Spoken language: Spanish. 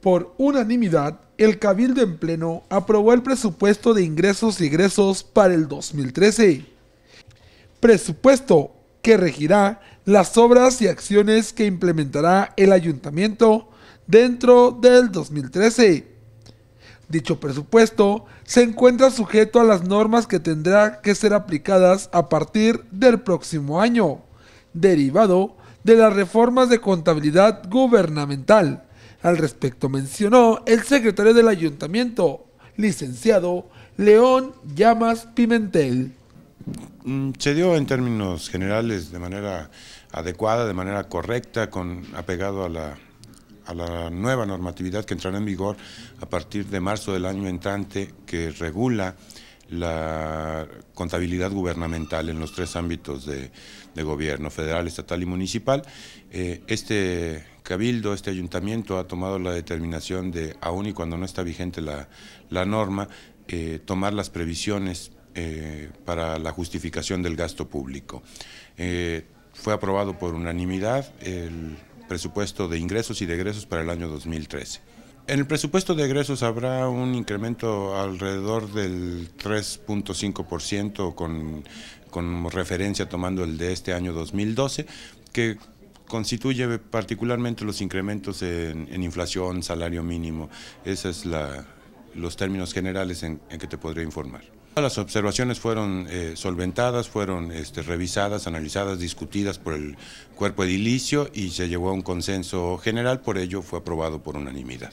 Por unanimidad, el Cabildo en Pleno aprobó el presupuesto de ingresos y egresos para el 2013. Presupuesto que regirá las obras y acciones que implementará el ayuntamiento dentro del 2013. Dicho presupuesto se encuentra sujeto a las normas que tendrá que ser aplicadas a partir del próximo año, derivado de las reformas de contabilidad gubernamental al respecto mencionó el secretario del ayuntamiento, licenciado León Llamas Pimentel. Mm, se dio en términos generales de manera adecuada, de manera correcta, con apegado a la, nueva normatividad que entrará en vigor a partir de marzo del año entrante que regula la contabilidad gubernamental en los tres ámbitos de, gobierno, federal, estatal y municipal. Eh, este Cabildo, este ayuntamiento ha tomado la determinación de, aun y cuando no está vigente la, norma, eh, tomar las previsiones eh, para la justificación del gasto público. Eh, fue aprobado por unanimidad el presupuesto de ingresos y de egresos para el año 2013. En el presupuesto de egresos habrá un incremento alrededor del 3.5% con, con referencia tomando el de este año 2012, que constituye particularmente los incrementos en, inflación, salario mínimo. Esos son los términos generales en, que te podría informar. Las observaciones fueron eh, solventadas, fueron este, revisadas, analizadas, discutidas por el cuerpo edilicio y se llegó a un consenso general, por ello fue aprobado por unanimidad.